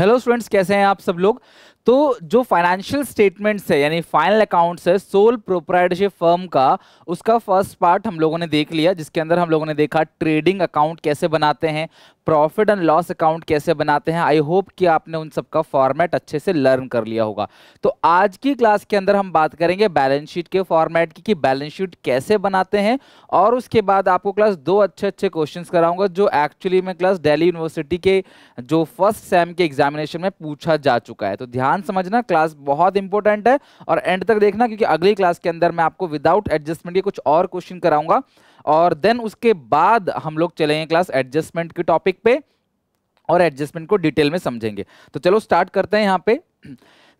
Hello students कैसे हैं आप सब लोग तो जो फाइनेंशियल स्टेटमेंट्स है यानी फाइनल अकाउंट्स है सोल प्रोप्राइटरशिप फर्म का उसका फर्स्ट पार्ट हम लोगों ने देख लिया जिसके अंदर हम लोगों ने देखा ट्रेडिंग अकाउंट कैसे बनाते हैं प्रॉफिट एंड लॉस अकाउंट कैसे बनाते हैं आई होप कि आपने उन सबका फॉर्मेट अच्छे से लर्न कर लिया होगा तो आज की क्लास के अंदर हम बात करेंगे बैलेंस शीट के फॉर्मेट की कि बैलेंस शीट कैसे बनाते हैं और उसके बाद आपको क्लास दो अच्छे अच्छे क्वेश्चन कराऊंगा जो एक्चुअली में क्लास डेली यूनिवर्सिटी के जो फर्स्ट सेम के एग्जाम एग्जामिनेशन में पूछा जा चुका है तो ध्यान समझना क्लास बहुत इंपॉर्टेंट है और एंड तक देखना क्योंकि अगली क्लास के अंदर मैं आपको विदाउट एडजस्टमेंट के कुछ और क्वेश्चन कराऊंगा और देन उसके बाद हम लोग चलेंगे क्लास एडजस्टमेंट के टॉपिक पे और एडजस्टमेंट को डिटेल में समझेंगे तो चलो स्टार्ट करते हैं यहाँ पे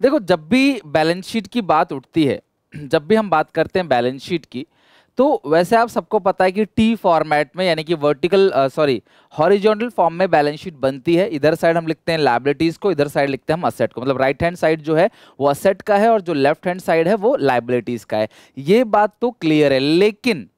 देखो जब भी बैलेंस शीट की बात उठती है जब भी हम बात करते हैं बैलेंस शीट की तो वैसे आप सबको पता है कि टी फॉर्मेट में यानी कि वर्टिकल सॉरी हॉरिजॉन्टल फॉर्म में बैलेंस शीट बनती है इधर साइड हम लिखते हैं लाइबिलिटीज को इधर साइड लिखते हैं हम असेट को मतलब राइट हैंड साइड जो है वो असेट का है और जो लेफ्ट हैंड साइड है वो लाइबिलिटीज का है ये बात तो क्लियर है लेकिन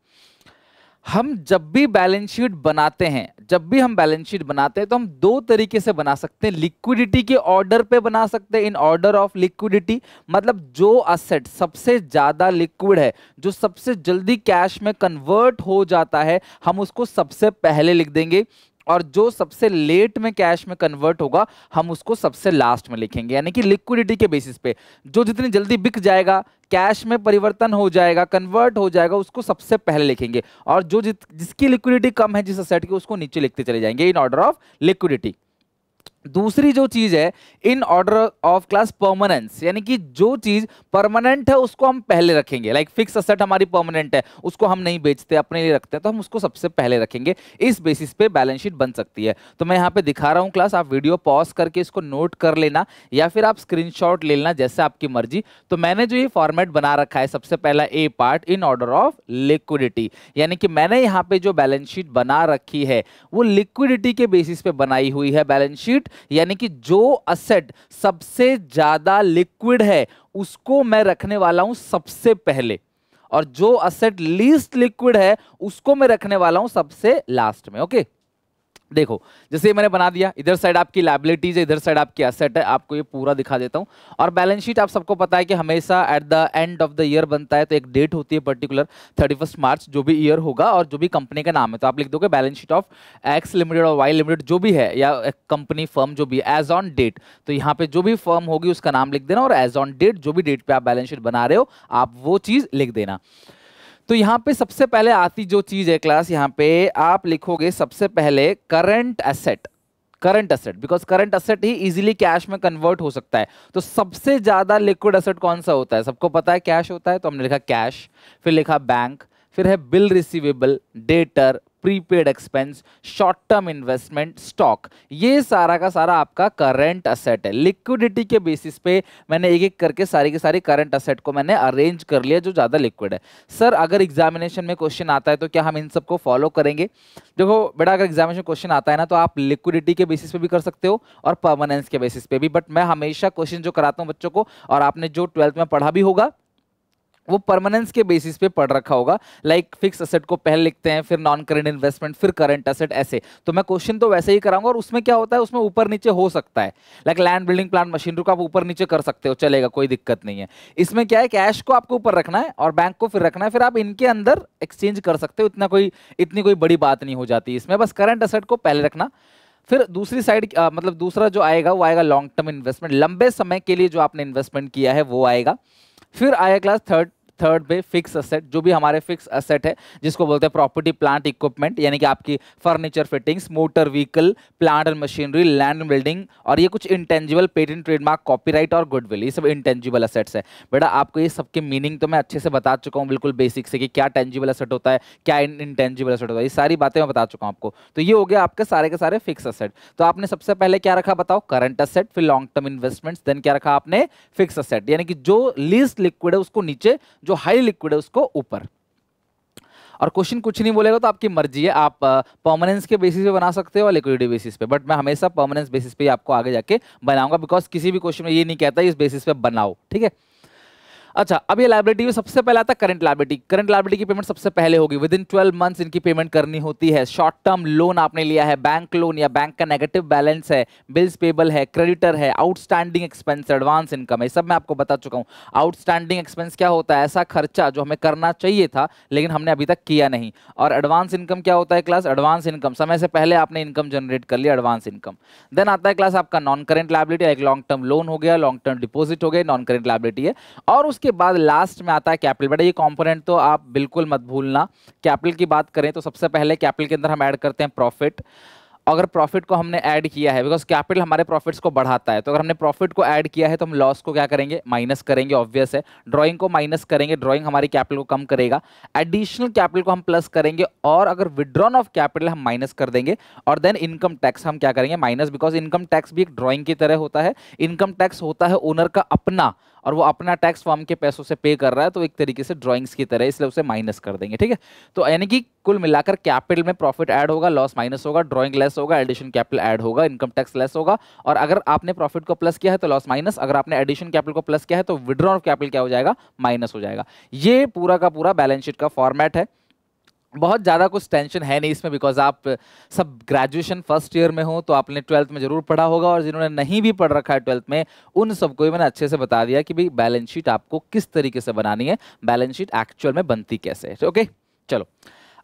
हम जब भी बैलेंस शीट बनाते हैं जब भी हम बैलेंस शीट बनाते हैं तो हम दो तरीके से बना सकते हैं लिक्विडिटी के ऑर्डर पे बना सकते हैं इन ऑर्डर ऑफ लिक्विडिटी मतलब जो असेट सबसे ज़्यादा लिक्विड है जो सबसे जल्दी कैश में कन्वर्ट हो जाता है हम उसको सबसे पहले लिख देंगे और जो सबसे लेट में कैश में कन्वर्ट होगा हम उसको सबसे लास्ट में लिखेंगे यानी कि लिक्विडिटी के बेसिस पे जो जितनी जल्दी बिक जाएगा कैश में परिवर्तन हो जाएगा कन्वर्ट हो जाएगा उसको सबसे पहले लिखेंगे और जो जित जिसकी लिक्विडिटी कम है जिस सेट की उसको नीचे लिखते चले जाएंगे इन ऑर्डर ऑफ लिक्विडिटी दूसरी जो चीज है in order of class permanence यानी कि जो चीज परमानेंट है उसको हम पहले रखेंगे लाइक फिक्स असेट हमारी परमानेंट है उसको हम नहीं बेचते अपने लिए रखते हैं तो हम उसको सबसे पहले रखेंगे इस बेसिस पे बैलेंस शीट बन सकती है तो मैं यहाँ पे दिखा रहा हूँ क्लास आप वीडियो पॉज करके इसको नोट कर लेना या फिर आप स्क्रीन ले लेना जैसे आपकी मर्जी तो मैंने जो ये फॉर्मेट बना रखा है सबसे पहला A part in order of liquidity यानी कि मैंने यहाँ पे जो बैलेंस शीट बना रखी है वो लिक्विडिटी के बेसिस पे बनाई हुई है बैलेंस शीट यानी कि जो असेट सबसे ज्यादा लिक्विड है उसको मैं रखने वाला हूं सबसे पहले और जो असेट लीस्ट लिक्विड है उसको मैं रखने वाला हूं सबसे लास्ट में ओके okay? देखो जैसे मैंने बना दिया इधर साइड आपकी लाइबिलिटीज है इधर साइड आपकी एसेट है आपको ये पूरा दिखा देता हूँ और बैलेंस शीट आप सबको पता है कि हमेशा at the end of the year बनता है तो एक डेट होती है पर्टिकुलर थर्टी मार्च जो भी ईयर होगा और जो भी कंपनी का नाम है तो आप लिख दोगे balance sheet of X limited और वाई लिमिटेड जो भी है या कंपनी फर्म जो भी एज ऑन डेट तो यहाँ पे जो भी फर्म होगी उसका नाम लिख देना और एज ऑन डेट जो भी डेट पे आप बैलेंस शीट बना रहे हो आप वो चीज़ लिख देना तो यहाँ पे सबसे पहले आती जो चीज है क्लास यहाँ पे आप लिखोगे सबसे पहले current asset current asset because current asset ही इजीली कैश में कन्वर्ट हो सकता है तो सबसे ज्यादा लिक्विड असेट कौन सा होता है सबको पता है कैश होता है तो हमने लिखा कैश फिर लिखा बैंक फिर है bill receivable debtor prepaid expense short term investment stock ये सारा का सारा आपका करंट असेट है लिक्विडिटी के बेसिस पे मैंने एक एक करके सारी के सारी करंट असेट को मैंने अरेंज कर लिया जो ज़्यादा लिक्विड है सर अगर एग्जामिनेशन में क्वेश्चन आता है तो क्या हम इन सबको फॉलो करेंगे देखो बेटा अगर एग्जामिनेशन क्वेश्चन आता है ना तो आप लिक्विडिटी के बेसिस पे भी कर सकते हो और परमानेंस के बेसिस पे भी बट मैं हमेशा क्वेश्चन जो कराता हूँ बच्चों को और आपने जो ट्वेल्थ में पढ़ा भी होगा वो परमानेंस के बेसिस पे पढ़ रखा होगा लाइक फिक्स असेट को पहले लिखते हैं फिर नॉन करेंट इन्वेस्टमेंट फिर करंट असेट ऐसे तो मैं क्वेश्चन तो वैसे ही कराऊंगा और उसमें क्या होता है उसमें ऊपर नीचे हो सकता है like land building plan machinery को आप ऊपर नीचे कर सकते हो चलेगा कोई दिक्कत नहीं है इसमें क्या है कैश को आपको ऊपर रखना है और बैंक को फिर रखना है फिर आप इनके अंदर एक्सचेंज कर सकते हो इतना कोई इतनी कोई बड़ी बात नहीं हो जाती इसमें बस करंट असेट को पहले रखना फिर दूसरी साइड मतलब दूसरा जो आएगा वो आएगा लॉन्ग टर्म इन्वेस्टमेंट लंबे समय के लिए जो आपने इन्वेस्टमेंट किया है वो आएगा फिर आया क्लास थर्ड थर्ड पे फिक्स असेट जो भी हमारे फिक्स असेट है जिसको बोलते हैं प्रॉपर्टी प्लांट इक्विपमेंट यानी कि आपकी furniture fittings motor vehicle plant and machinery land building और ये कुछ इंटेंजिबल पेटेंट ट्रेडमार्क कॉपीराइट और गुडविल ये सब इंटेंजिबल असेट्स है बेटा आपको ये सबके मीनिंग तो मैं अच्छे से बता चुका हूँ बिल्कुल बेसिक से कि क्या टेंजिबल असेट होता है क्या इंटेंजिबल असेट होता है ये सारी बातें मैं बता चुका हूँ आपको तो ये हो गया आपके सारे के सारे फिक्स असेट तो आपने सबसे पहले क्या रखा बताओ करंट असेट फिर लॉन्ग टर्म इन्वेस्टमेंट्स देन क्या रखा आपने फिक्स असेट यानी कि जो लीस्ट लिक्विड है उसको नीचे जो हाई लिक्विड है उसको ऊपर और क्वेश्चन कुछ नहीं बोलेगा तो आपकी मर्जी है आप परमानेंस के बेसिस पे बना सकते हो और लिक्विडिटी बेसिस पे बट मैं हमेशा परमानेंस बेसिस पे आपको आगे जाके बनाऊंगा बिकॉज किसी भी क्वेश्चन में ये नहीं कहता इस बेसिस पे बनाओ ठीक है अच्छा अब ये लाइब्रेटी में सबसे पहला था करंट लाइब्रेटी करंट लाइब्रेटी की पेमेंट सबसे पहले होगी विद इन ट्वेल्व मंथ्स इनकी पेमेंट करनी होती है शॉर्ट टर्म लोन आपने लिया है बैंक लोन या बैंक का नेगेटिव बैलेंस है बिल्स पेबल है क्रेडिटर है आउटस्टैंडिंग एक्सपेंस एडवांस इनकम है सब मैं आपको बता चुका हूँ आउटस्टैंडिंग एक्सपेंस क्या होता है ऐसा खर्चा जो हमें करना चाहिए था लेकिन हमने अभी तक किया नहीं और एडवांस इनकम क्या होता है क्लास एडवांस इनकम समय से पहले आपने इनकम जनरेट कर लिया एडवांस इनकम देन आता है क्लास आपका नॉन करेंट लाइबिलिटी एक लॉन्ग टर्म लोन हो गया लॉन्ग टर्म डिपोजिट हो गया नॉन करेंट लाइबिलिटी है और उसके बाद लास्ट में आता है कैपिटल बेटा ये कॉम्पोनेंट तो आप बिल्कुल मत भूलना कैपिटल की बात करें तो सबसे पहले कैपिटल के अंदर हम ऐड करते हैं प्रॉफिट अगर प्रॉफिट को हमने ऐड किया है बिकॉज कैपिटल हमारे प्रॉफिट्स को बढ़ाता है तो अगर हमने प्रॉफिट को ऐड किया है तो हम लॉस को क्या करेंगे माइनस करेंगे ऑब्वियस है ड्राइंग को माइनस करेंगे ड्राइंग हमारी कैपिटल को कम करेगा एडिशनल कैपिटल को हम प्लस करेंगे और अगर विड्रॉन ऑफ कैपिटल हम माइनस कर देंगे और देन इनकम टैक्स हम क्या करेंगे माइनस बिकॉज इनकम टैक्स भी एक ड्रॉइंग की तरह होता है इनकम टैक्स होता है ओनर का अपना और वो अपना टैक्स फॉर्म के पैसों से पे कर रहा है तो एक तरीके से ड्राइंग्स की तरह इसलिए उसे माइनस कर देंगे ठीक है तो यानी कि कुल मिलाकर कैपिटल में प्रॉफिट ऐड होगा लॉस माइनस होगा ड्राइंग लेस होगा एडिशन कैपिटल ऐड होगा इनकम टैक्स लेस होगा और अगर आपने प्रॉफिट को प्लस किया है तो लॉस माइनस अगर आपने एडिशन कैपिटल को प्लस किया है तो विड्रॉ ऑफ कैपिटल क्या हो जाएगा माइनस हो जाएगा ये पूरा का पूरा बैलेंस शीट का फॉर्मेट है बहुत ज़्यादा कुछ टेंशन है नहीं इसमें बिकॉज आप सब ग्रेजुएशन फर्स्ट ईयर में हो तो आपने ट्वेल्थ में ज़रूर पढ़ा होगा और जिन्होंने नहीं भी पढ़ रखा है ट्वेल्थ में उन सबको भी मैंने अच्छे से बता दिया कि भाई बैलेंस शीट आपको किस तरीके से बनानी है बैलेंस शीट एक्चुअल में बनती कैसे है ओके चलो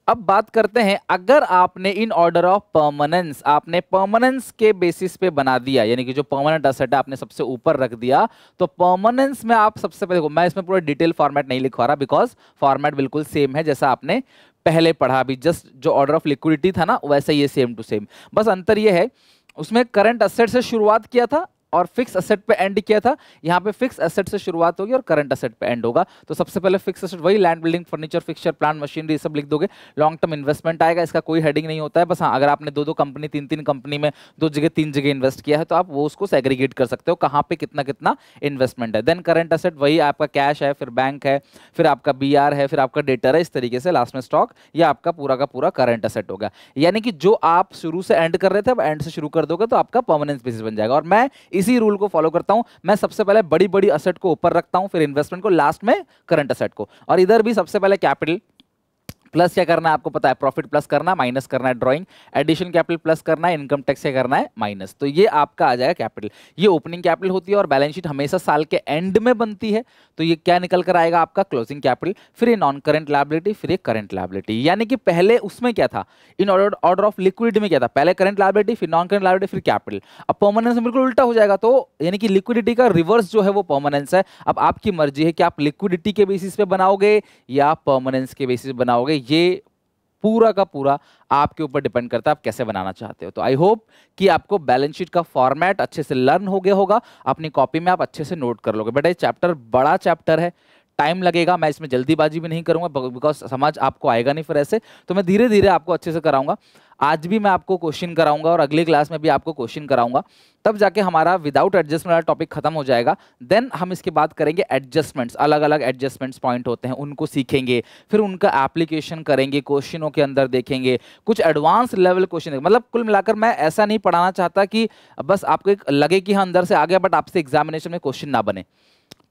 अब बात करते हैं अगर आपने इन ऑर्डर ऑफ परमानेंस आपने परमानेंस के बेसिस पे बना दिया यानी कि जो परमानेंट असेट है आपने सबसे ऊपर रख दिया तो परमानेंस में आप सबसे पहले देखो मैं इसमें पूरा डिटेल फॉर्मेट नहीं लिखवा रहा बिकॉज फॉर्मेट बिल्कुल सेम है जैसा आपने पहले पढ़ा अभी जस्ट जो ऑर्डर ऑफ लिक्विडिटी था ना वैसे ये सेम टू सेम बस अंतर ये है उसमें करंट असेट से शुरुआत किया था और फिक्स असेट पे एंड किया था यहाँ पे फिक्स असेट से शुरुआत होगी और करंट असेट पे एंड होगा तो सबसे पहले फिक्स असेट वही land building furniture fixture plant machinery सब लिख दोगे लॉन्ग टर्म इन्वेस्टमेंट आएगा इसका कोई हेडिंग नहीं होता है बस हाँ अगर आपने दो दो कंपनी तीन तीन कंपनी में दो जगह तीन जगह इन्वेस्ट किया है तो आप वो उसको सेग्रीगेट कर सकते हो कहाँ पर कितना कितना इन्वेस्टमेंट है देन करंट असेट वही आपका कैश है फिर बैंक है फिर आपका बी है फिर आपका डेटर है इस तरीके से लास्ट में स्टॉक या आपका पूरा का पूरा करंट असेट होगा यानी कि जो आप शुरू से एंड कर रहे थे अब एंड से शुरू कर दोगे तो आपका परमानेंस बेसिस बन जाएगा और मैं इसी रूल को फॉलो करता हूं मैं सबसे पहले बड़ी बड़ी असेट को ऊपर रखता हूं फिर इन्वेस्टमेंट को लास्ट में करंट असेट को और इधर भी सबसे पहले कैपिटल प्लस क्या करना है आपको पता है प्रॉफिट प्लस करना है माइनस करना है ड्राइंग एडिशन कैपिटल प्लस करना है इनकम टैक्स क्या करना है माइनस तो ये आपका आ जाएगा कैपिटल ये ओपनिंग कैपिटल होती है और बैलेंस शीट हमेशा साल के एंड में बनती है तो ये क्या निकल कर आएगा आपका क्लोजिंग कैपिटल फिर ये नॉन करेंट लाइबिलिटी फिर ये करंट लाइबिलिटी यानी कि पहले उसमें क्या था in order order of liquidity में क्या था पहले करंट लाइबिलिटी फिर नॉन करेंट लाइबिलिटी फिर कैपिटल अब परमानेंस में बिल्कुल उल्टा हो जाएगा तो यानी कि लिक्विडिटी का रिवर्स जो है वो परमानेंस है अब आपकी मर्जी है कि आप लिक्विडिटी के बेसिस पे बनाओगे या परमानेंस के बेसिस बनाओगे ये पूरा का पूरा आपके ऊपर डिपेंड करता है आप कैसे बनाना चाहते हो तो आई होप कि आपको बैलेंस शीट का फॉर्मेट अच्छे से लर्न हो गया होगा अपनी कॉपी में आप अच्छे से नोट कर लोगे बट ये चैप्टर बड़ा चैप्टर है टाइम लगेगा मैं इसमें जल्दीबाजी भी नहीं करूँगा बिकॉज समाज आपको आएगा नहीं फिर ऐसे तो मैं धीरे धीरे आपको अच्छे से कराऊंगा आज भी मैं आपको क्वेश्चन कराऊंगा और अगले क्लास में भी आपको क्वेश्चन कराऊंगा तब जाके हमारा विदाउट एडजस्टमेंट वाला टॉपिक खत्म हो जाएगा देन हम इसके बाद करेंगे एडजस्टमेंट्स अलग अलग एडजस्टमेंट्स पॉइंट होते हैं उनको सीखेंगे फिर उनका एप्लीकेशन करेंगे क्वेश्चनों के अंदर देखेंगे कुछ एडवांस लेवल क्वेश्चन मतलब कुल मिलाकर मैं ऐसा नहीं पढ़ाना चाहता कि बस आपको एक लगे कि हाँ अंदर से आ गया बट आपसे एग्जामिनेशन में क्वेश्चन ना बने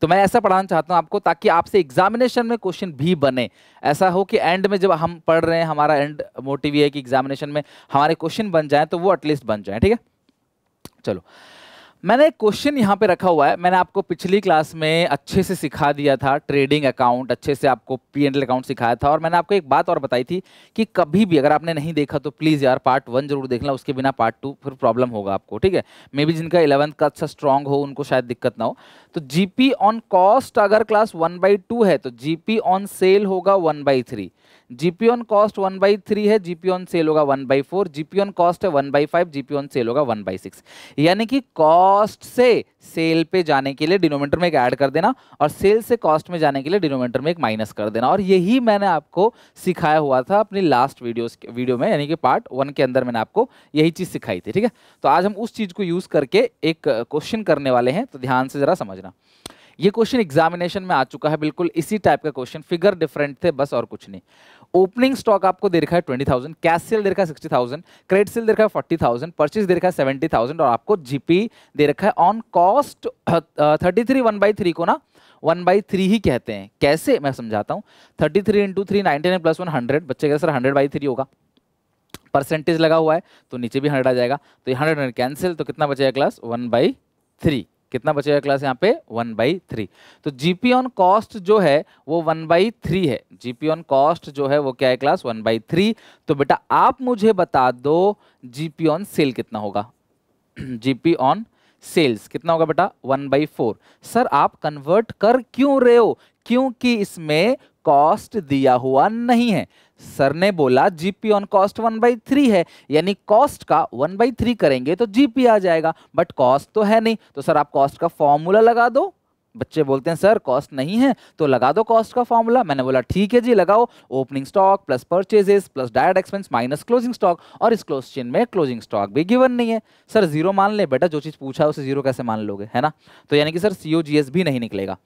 तो मैं ऐसा पढ़ाना चाहता हूँ आपको ताकि आपसे एग्जामिनेशन में क्वेश्चन भी बने ऐसा हो कि एंड में जब हम पढ़ रहे हैं हमारा एंड मोटिव ये है कि एग्जामिनेशन में हमारे क्वेश्चन बन जाए तो वो एटलीस्ट बन जाए ठीक है चलो मैंने एक क्वेश्चन यहाँ पे रखा हुआ है मैंने आपको पिछली क्लास में अच्छे से सिखा दिया था ट्रेडिंग अकाउंट अच्छे से आपको पी एंड अकाउंट सिखाया था और मैंने आपको एक बात और बताई थी कि कभी भी अगर आपने नहीं देखा तो प्लीज़ यार पार्ट वन जरूर देखना उसके बिना पार्ट टू फिर प्रॉब्लम होगा आपको ठीक है मे बी जिनका इलेवंथ का अच्छा स्ट्रॉन्ग हो उनको शायद दिक्कत ना हो तो जी ऑन कॉस्ट अगर क्लास वन बाई है तो जी ऑन सेल होगा one by GP on cost one by three है जीपी ऑन सेल होगा one by four GP on cost है one by five GP on sale होगा one by six यानी कि cost से सेल पे जाने के लिए डिनोमीटर में एक ऐड कर देना और सेल से कॉस्ट में जाने के लिए डिनोमीटर में एक माइनस कर देना और यही मैंने आपको सिखाया हुआ था अपनी लास्ट वीडियो वीडियो में यानी कि पार्ट वन के अंदर मैंने आपको यही चीज़ सिखाई थी ठीक है तो आज हम उस चीज़ को यूज़ करके एक क्वेश्चन करने वाले हैं तो ध्यान से ज़रा समझना ये क्वेश्चन एग्जामिनेशन में आ चुका है बिल्कुल इसी टाइप का क्वेश्चन फिगर डिफरेंट थे बस और कुछ नहीं ओपनिंग स्टॉक आपको दे रखा है ट्वेंटी थाउजेंड कैश सेल दे रखा है सिक्सटी थाउजेंड क्रेडिट सेल दे रखा है फोर्टी थाउजेंड परचेज दे रखा है सेवेंटी थाउजेंड और आपको जीपी दे रखा है on cost thirty three one by three को ना वन बाई थ्री ही कहते हैं कैसे मैं समझाता हूँ thirty three into three ninety nine plus one hundred बच्चे कह सर हंड्रेड बाई थ्री होगा परसेंटेज लगा हुआ है तो नीचे भी हंड्रेड आ जाएगा तो ये हंड्रेड कैंसिल तो कितना बचेगा क्लास वन बाई थ्री कितना बचेगा क्लास यहाँ पे वन बाई थ्री तो जीपी ऑन कॉस्ट जो है वो वन बाई थ्री है जीपी ऑन कॉस्ट जो है वो क्या है क्लास वन बाई थ्री तो बेटा आप मुझे बता दो जीपी ऑन सेल कितना होगा जीपी ऑन सेल्स कितना होगा बेटा वन बाई फोर सर आप कन्वर्ट कर क्यों रहे हो क्योंकि इसमें कॉस्ट दिया हुआ नहीं है सर ने बोला GP on cost one by three है यानी कॉस्ट का वन बाई थ्री करेंगे तो जीपी आ जाएगा बट कॉस्ट तो है नहीं तो सर आप कॉस्ट का फॉर्मूला लगा दो बच्चे बोलते हैं सर कॉस्ट नहीं है तो लगा दो कॉस्ट का फॉर्मूला मैंने बोला ठीक है जी लगाओ opening stock plus purchases plus direct expense minus closing stock और इस क्लोज चेन में क्लोजिंग स्टॉक भी गिवन नहीं है सर जीरो मान ले बेटा जो चीज़ पूछा है उसे जीरो कैसे मान लोगे है ना तो यानी कि सर सी भी नहीं निकलेगा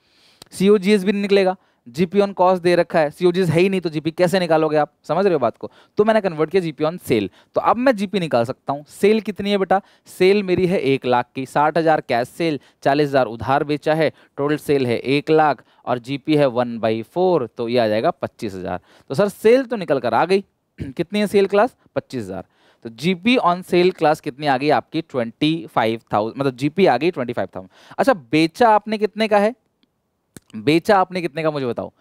सी भी नहीं निकलेगा जीपी ऑन कॉस्ट दे रखा है सीओजीज है ही नहीं तो जीपी कैसे निकालोगे आप समझ रहे हो बात को तो मैंने कन्वर्ट किया जीपी ऑन सेल तो अब मैं जीपी निकाल सकता हूँ सेल कितनी है बेटा सेल मेरी है एक लाख की साठ हज़ार कैश सेल चालीस हज़ार उधार बेचा है टोटल सेल है एक लाख और जीपी है वन बाई फोर तो ये आ जाएगा पच्चीस हज़ार तो सर सेल तो निकल कर आ गई कितनी है सेल क्लास पच्चीस हज़ार तो जीपी ऑन सेल क्लास कितनी आ गई आपकी ट्वेंटी फाइव थाउजेंड मतलब जीपी आ गई ट्वेंटी फाइव थाउजेंड अच्छा बेचा आपने कितने का है बेचा आपने कितने का मुझे बताओ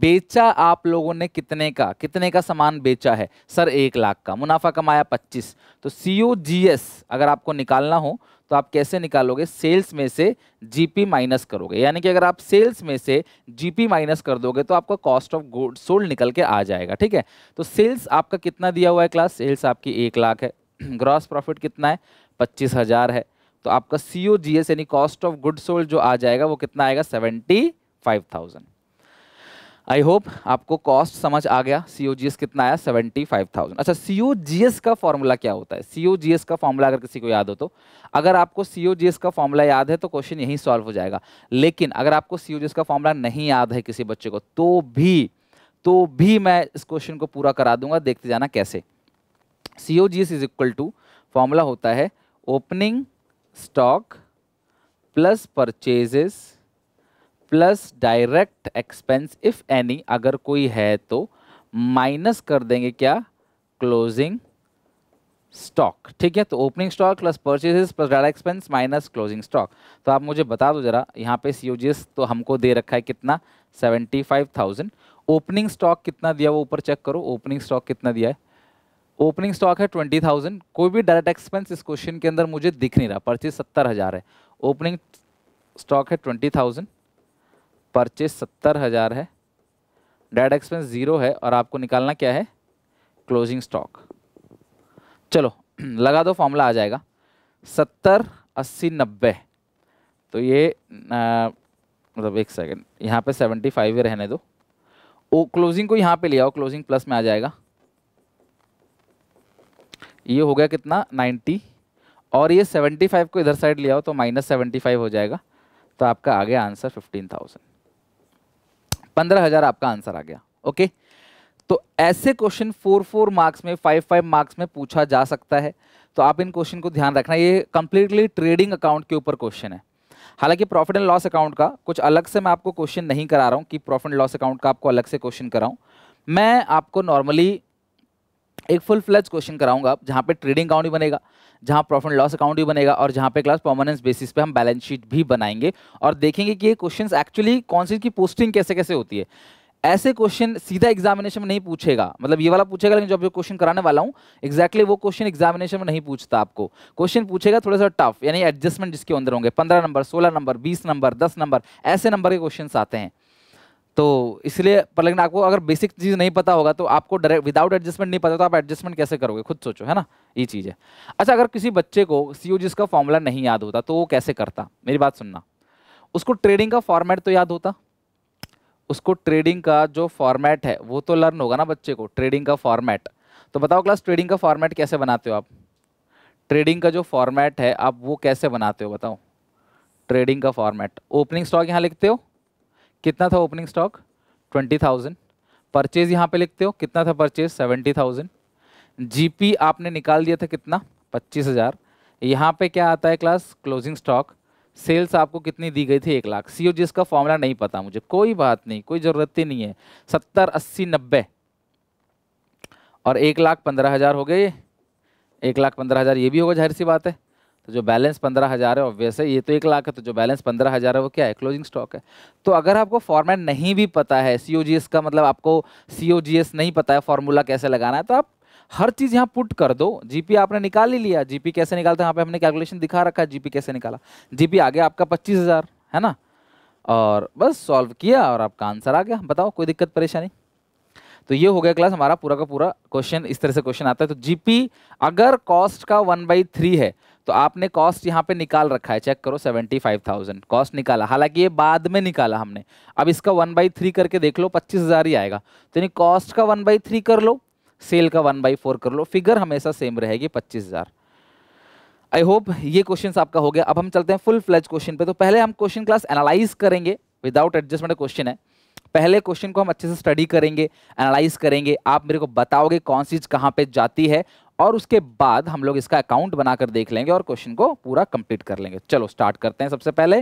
बेचा आप लोगों ने कितने का कितने का सामान बेचा है सर एक लाख का मुनाफा कमाया पच्चीस तो सी ओ जी एस अगर आपको निकालना हो तो आप कैसे निकालोगे सेल्स में से जीपी माइनस करोगे यानी कि अगर आप सेल्स में से जीपी माइनस कर दोगे तो आपका कॉस्ट ऑफ गुड सोल्ड निकल के आ जाएगा ठीक है तो सेल्स आपका कितना दिया हुआ है क्लास सेल्स आपकी एक लाख है ग्रॉस प्रॉफिट कितना है पच्चीस हज़ार है तो आपका सी ओ जी एस यानी कॉस्ट ऑफ गुड सोल्ड जो आ जाएगा वो कितना आएगा seventy five thousand I hope आपको कॉस्ट समझ आ गया सी कितना आया सेवेंटी फाइव थाउजेंड अच्छा सी का फॉर्मूला क्या होता है सी का फॉर्मूला अगर किसी को याद हो तो अगर आपको सी का फॉर्मूला याद है तो क्वेश्चन यहीं सॉल्व हो जाएगा लेकिन अगर आपको सी का फॉर्मूला नहीं याद है किसी बच्चे को तो भी तो भी मैं इस क्वेश्चन को पूरा करा दूंगा देखते जाना कैसे C O G S is equal to formula होता है opening stock plus purchases plus direct expense if any अगर कोई है तो माइनस कर देंगे क्या क्लोजिंग स्टॉक ठीक है तो opening stock plus purchases plus direct expense minus closing stock तो आप मुझे बता दो जरा यहाँ पे सी तो हमको दे रखा है कितना seventy five thousand opening stock कितना दिया वो ऊपर चेक करो ओपनिंग स्टॉक कितना दिया है ओपनिंग स्टॉक है ट्वेंटी थाउजेंड कोई भी डायरेक्ट एक्सपेंस इस क्वेश्चन के अंदर मुझे दिख नहीं रहा परचेज सत्तर हज़ार है ओपनिंग स्टॉक है ट्वेंटी थाउजेंड परचेज सत्तर हज़ार है डेड एक्सपेंस ज़ीरो है और आपको निकालना क्या है क्लोजिंग स्टॉक चलो लगा दो फॉर्मूला आ जाएगा सत्तर अस्सी नब्बे तो ये मतलब एक सेकेंड यहाँ पे सेवेंटी फाइव ही रहने दो ओ क्लोजिंग को यहाँ पे ले आओ क्लोजिंग प्लस में आ जाएगा ये हो गया कितना नाइन्टी और ये सेवेंटी फाइव को इधर साइड ले आओ तो माइनस सेवेंटी फाइव हो जाएगा तो आपका आ गया आंसर फिफ्टीन थाउजेंड पंद्रह हजार आपका आंसर आ गया ओके तो ऐसे क्वेश्चन फोर फोर मार्क्स में फाइव फाइव मार्क्स में पूछा जा सकता है तो आप इन क्वेश्चन को ध्यान रखना ये कंप्लीटली ट्रेडिंग अकाउंट के ऊपर क्वेश्चन है हालांकि प्रॉफिट एंड लॉस अकाउंट का कुछ अलग से मैं आपको क्वेश्चन नहीं करा रहा हूँ कि प्रॉफिट एंड लॉस अकाउंट का आपको अलग से क्वेश्चन कराऊँ मैं आपको नॉर्मली एक फुल फ्लैज क्वेश्चन कराऊंगा जहाँ पे ट्रेडिंग अकाउंट ही बनेगा जहाँ प्रॉफिट लॉस अकाउंट भी बनेगा और जहाँ पे क्लास परमानेंस बेसिस पे हम बैलेंस शीट भी बनाएंगे और देखेंगे कि ये क्वेश्चन एक्चुअली कौन सी की पोस्टिंग कैसे कैसे होती है ऐसे क्वेश्चन सीधा एग्जामिनेशन में नहीं पूछेगा मतलब ये वाला पूछेगा लेकिन जो अभी क्वेश्चन कराने वाला हूँ एक्जैक्टली वो क्वेश्चन एग्जामिनेशन में नहीं पूछता आपको क्वेश्चन पूछेगा थोड़ा सा टफ यानी एडजस्टमेंट जिसके अंदर होंगे पंद्रह नंबर सोलह नंबर बीस नंबर दस नंबर ऐसे नंबर के क्वेश्चन आते हैं तो इसलिए पर लेकिन आपको अगर बेसिक चीज़ नहीं पता होगा तो आपको डायरेक्ट विदाउट एडजस्टमेंट नहीं पता तो आप एडजस्टमेंट कैसे करोगे खुद सोचो है ना ये चीज़ है अच्छा अगर किसी बच्चे को सी का फॉर्मूला नहीं याद होता तो वो कैसे करता मेरी बात सुनना उसको ट्रेडिंग का फॉर्मेट तो याद होता उसको ट्रेडिंग का जो फॉर्मेट है वो तो लर्न होगा ना बच्चे को ट्रेडिंग का फॉर्मेट तो बताओ क्लास ट्रेडिंग का फॉर्मेट कैसे बनाते हो आप ट्रेडिंग का जो फॉर्मेट है आप वो कैसे बनाते हो बताओ ट्रेडिंग का फॉर्मेट ओपनिंग स्टॉक यहाँ लिखते हो कितना था opening stock twenty thousand purchase यहाँ पे लिखते हो कितना था परचेज सेवेंटी थाउजेंड जीपी आपने निकाल दिया था कितना पच्चीस हज़ार यहाँ पर क्या आता है क्लास क्लोजिंग स्टॉक सेल्स आपको कितनी दी गई थी एक लाख सी ओ जी इसका फॉर्मूला नहीं पता मुझे कोई बात नहीं कोई ज़रूरत ही नहीं है सत्तर अस्सी नब्बे और एक लाख पंद्रह हज़ार हो गए एक लाख पंद्रह हज़ार ये भी होगा जाहिर सी बात है तो जो बैलेंस पंद्रह हज़ार है ऑब्वियस है ये तो एक लाख है तो जो बैलेंस पंद्रह हज़ार है वो क्या है क्लोजिंग स्टॉक है तो अगर आपको फॉर्मेट नहीं भी पता है सी का मतलब आपको सी नहीं पता है फॉर्मूला कैसे लगाना है तो आप हर चीज़ यहाँ पुट कर दो जीपी आपने निकाल ही लिया जीपी कैसे निकालते हैं यहाँ पे हमने कैलकुलेशन दिखा रखा है जीपी कैसे निकाला जीपी आ गया आपका पच्चीस हज़ार है ना और बस सॉल्व किया और आपका आंसर आ गया बताओ कोई दिक्कत परेशानी तो ये हो गया क्लास हमारा पूरा का पूरा क्वेश्चन इस तरह से क्वेश्चन आता है तो जीपी अगर कॉस्ट का वन बाई थ्री है तो आपने कॉस्ट यहाँ पे निकाल रखा है चेक करो सेवेंटी फाइव थाउजेंड कॉस्ट निकाला हालांकि ये बाद में निकाला हमने अब इसका वन बाई थ्री करके देख लो पच्चीस हज़ार ही आएगा तो यानी कॉस्ट का वन बाई थ्री कर लो सेल का वन बाई फोर कर लो फिगर हमेशा सेम रहेगी पच्चीस हज़ार आई होप ये क्वेश्चन आपका हो गया अब हम चलते हैं फुल फ्लैज क्वेश्चन पे तो पहले हम क्वेश्चन क्लास एनालाइज करेंगे विदाउट एडजस्टमेंट क्वेश्चन है पहले क्वेश्चन को हम अच्छे से स्टडी करेंगे एनालाइज करेंगे आप मेरे को बताओगे कौन सी चीज़ कहाँ पे जाती है और उसके बाद हम लोग इसका अकाउंट बनाकर देख लेंगे और क्वेश्चन को पूरा कंप्लीट कर लेंगे चलो स्टार्ट करते हैं सबसे पहले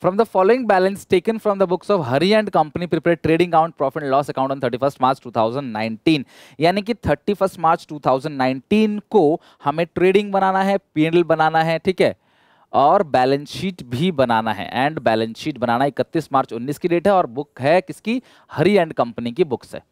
from the following balance taken from the books of Hari and company prepare trading account profit loss account on thirty first March two thousand nineteen यानी कि thirty first March two thousand nineteen को हमें trading बनाना है P PNL बनाना है ठीक है और balance sheet भी बनाना है एंड बैलेंस शीट बनाना इकतीस मार्च उन्नीस की डेट है और बुक है किसकी हरी एंड कंपनी की बुक्स है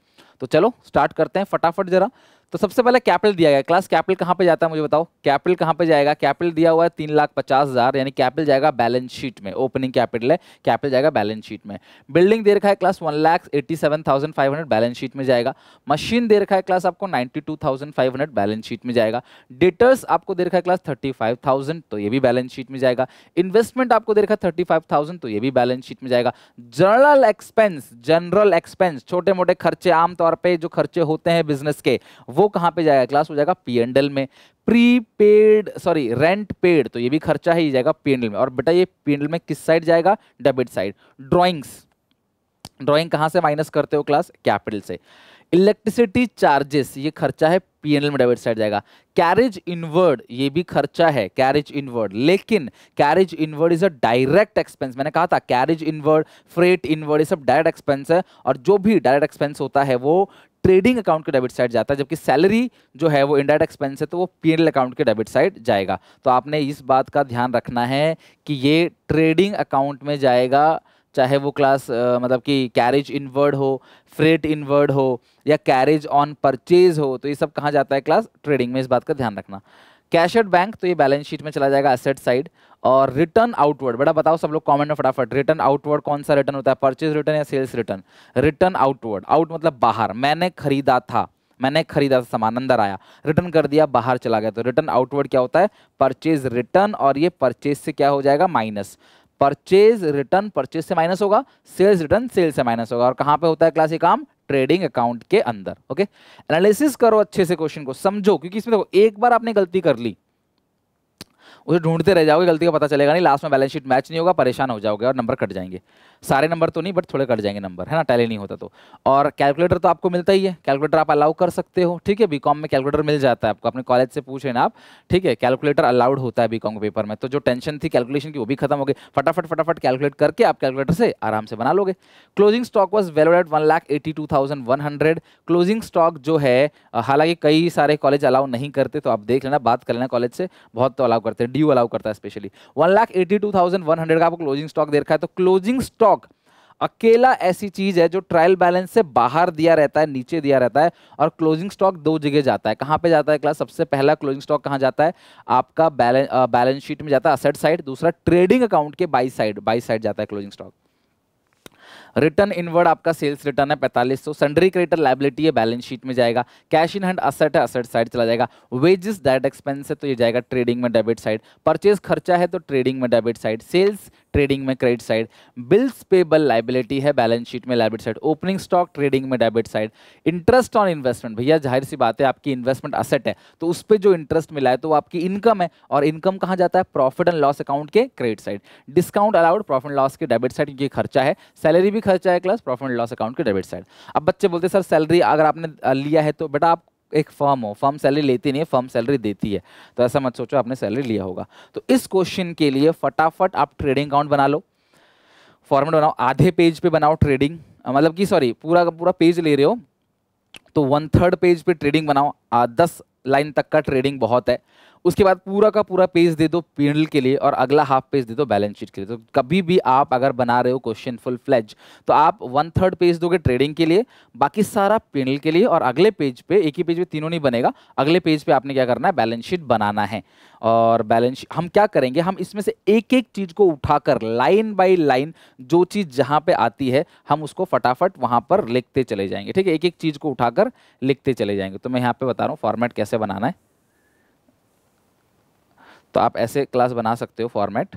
तो चलो स्टार्ट करते हैं फटाफट जरा तो सबसे पहले कैपिटल दिया गया क्लास कैपिटल कहाँ पे जाता है मुझे बताओ कैपिटल कहाँ पे जाएगा कैपिटल दिया हुआ है तीन लाख पचास हज़ार यानी कैपिटल जाएगा बैलेंस शीट में ओपनिंग कैपिटल है कैपिटल जाएगा बैलेंस शीट में बिल्डिंग दे रखा है class one lakh eighty seven thousand five hundred balance sheet में जाएगा मशीन दे रखा है क्लास आपको ninety two thousand five hundred balance sheet में जाएगा डेटर्स आपको दे रखा है क्लास थर्टी फाइव थाउजेंड तो ये भी बैलेंस शीट में जाएगा इन्वेस्टमेंट आपको दे रखा है थर्टी फाइव थाउजेंड तो ये भी बैलेंस शीट में जाएगा जनरल एक्सपेंस जनरल एक्सपेंस छोटे मोटे खर्चे आमतौर पर जो खर्चे होते हैं बिजनेस के वो वो कहाँ पे जाएगा क्लास हो जाएगा पी एंडल में prepaid sorry rent paid तो ये भी खर्चा ही जाएगा पी एंडल में और बेटा ये पी एंडल में किस साइड जाएगा डेबिट साइड ड्राइंग्स ड्राइंग कहाँ से माइनस करते हो क्लास कैपिटल से इलेक्ट्रिसिटी चार्जेस ये खर्चा है पी में डेबिट साइड जाएगा कैरेज इनवर्ड ये भी खर्चा है कैरेज इनवर्ड लेकिन carriage inward is a direct expense मैंने कहा था कैरेज इनवर्ड फ्रेट इनवर्ड ये सब डायरेक्ट एक्सपेंस है और जो भी डायरेक्ट एक्सपेंस होता है वो ट्रेडिंग अकाउंट के डेबिट साइड जाता है जबकि सैलरी जो है वो इंडायरेक्ट एक्सपेंस है तो वो पी अकाउंट के डेबिट साइड जाएगा तो आपने इस बात का ध्यान रखना है कि ये ट्रेडिंग अकाउंट में जाएगा चाहे वो क्लास आ, मतलब कि कैरेज इनवर्ड हो फ्रेट इनवर्ड हो या कैरेज ऑन परचेज हो तो ये सब कहाँ जाता है क्लास ट्रेडिंग में इस बात का ध्यान रखना कैश एट बैंक तो ये बैलेंस शीट में चला जाएगा एसेट साइड और रिटर्न आउटवर्ड बेटा बताओ सब लोग कमेंट में फटाफट रिटर्न आउटवर्ड कौन सा रिटर्न होता है परचेज रिटर्न या sales return return outward out मतलब बाहर मैंने खरीदा था मैंने खरीदा था सामान अंदर आया रिटर्न कर दिया बाहर चला गया तो रिटर्न आउटवर्ड क्या होता है परचेज रिटर्न और ये परचेज से क्या हो जाएगा माइनस परचेज रिटर्न परचेज से माइनस होगा सेल्स रिटर्न सेल्स से माइनस होगा और कहाँ पे होता है क्लास ये काम ट्रेडिंग अकाउंट के अंदर ओके एनालिसिस करो अच्छे से क्वेश्चन को समझो क्योंकि इसमें देखो एक बार आपने गलती कर ली उसे ढूंढते रह जाओगे गलती का पता चलेगा नहीं लास्ट में बैलेंस शीट मैच नहीं होगा परेशान हो जाओगे और नंबर कट जाएंगे सारे नंबर तो नहीं बट थोड़े कट जाएंगे नंबर है ना टैली नहीं होता तो और कैलकुलेटर तो आपको मिलता ही है कैलकुलेटर आप अलाउ कर सकते हो ठीक है बी में कैलकुलेटर मिल जाता है आपको अपने कॉलेज से पूछे ना आप ठीक है कैलकुलेटर अलाउड होता है बी के पेपर में तो जो टेंशन थी कैलकुलेशन की वो भी खत्म हो गई फटाफट फटाफट कैलकुलेट करके आप कैलकुलेटर से आराम से बना लोगे closing stock was valued at one lakh eighty two thousand one hundred closing stock जो है हालांकि कई सारे कॉलेज अलाउ नहीं करते तो आप देख लेना बात कर लेना कॉलेज से बहुत तो अलाउ करते हैं ड्यू अलाउ करता है specially one lakh eighty two thousand one hundred का आपको क्लोजिंग स्टॉक दे रखा है तो क्लोजिंग स्टॉक स्टॉक अकेला ऐसी चीज है जो ट्रायल बैलेंस से बाहर दिया रहता है नीचे दिया रहता है और क्लोजिंग स्टॉक दो जगह जाता है कहाँ पे जाता है क्लास सबसे पहला क्लोजिंग स्टॉक कहाँ जाता है आपका बैलेंस बैलेंस शीट में जाता है असेट साइड दूसरा ट्रेडिंग अकाउंट के बाई साइड बाई साइड जाता है क्लोजिंग स्टॉक रिटर्न इनवर्ड आपका सेल्स रिटर्न है पैंतालीस सौ सन्डरी क्रेडिटर लाइबिलिटी है बैलेंस शीट में जाएगा कैश इन हैंड असेट है असेट साइड चला जाएगा वेजेस डायरेक्ट एक्सपेंस है तो ये जाएगा ट्रेडिंग में डेबिट साइड परचेज खर्चा है तो ट्रेडिंग में डेबिट साइड सेल्स ट्रेडिंग में credit side bills payable liability है बैलेंस शीट में liability side opening stock trading में debit side interest on investment भैया जाहिर सी बात है आपकी इन्वेस्टमेंट असेट है तो उस पर जो इंटरेस्ट मिला है तो वो आपकी इनकम है और इनकम कहाँ जाता है प्रॉफिट एंड लॉस अकाउंट के credit side discount allowed profit loss के डेबिट साइड क्योंकि खर्चा है सैलरी भी भी खर्चा है class profit and loss account के डेबिट साइड अब बच्चे बोलते सर सैलरी अगर आपने लिया है तो बेटा आप एक फर्म हो फर्म सैलरी लेती नहीं है फर्म सैलरी देती है तो ऐसा मत सोचो आपने सैलरी लिया होगा तो इस क्वेश्चन के लिए फटाफट आप ट्रेडिंग अकाउंट बना लो फॉर्मेट बनाओ आधे पेज पे बनाओ ट्रेडिंग मतलब कि सॉरी पूरा का पूरा पेज ले रहे हो तो वन थर्ड पेज पे ट्रेडिंग बनाओ दस लाइन तक का ट्रेडिंग बहुत है उसके बाद पूरा का पूरा पेज दे दो पीएनएल के लिए और अगला हाफ पेज दे दो बैलेंस शीट के लिए तो कभी भी आप अगर बना रहे हो क्वेश्चन फुल फ्लैज तो आप वन थर्ड पेज दोगे ट्रेडिंग के लिए बाकी सारा पीएनएल के लिए और अगले पेज पे एक ही पेज पे तीनों नहीं बनेगा अगले पेज पे आपने क्या करना है बैलेंस शीट बनाना है और बैलेंस हम क्या करेंगे हम इसमें से एक एक चीज़ को उठाकर लाइन बाई लाइन जो चीज़ जहाँ पर आती है हम उसको फटाफट वहाँ पर लिखते चले जाएंगे ठीक है एक एक चीज़ को उठाकर लिखते चले जाएंगे तो मैं यहाँ पे बता रहा हूँ फॉर्मेट कैसे बनाना है तो आप ऐसे क्लास बना सकते हो फॉर्मेट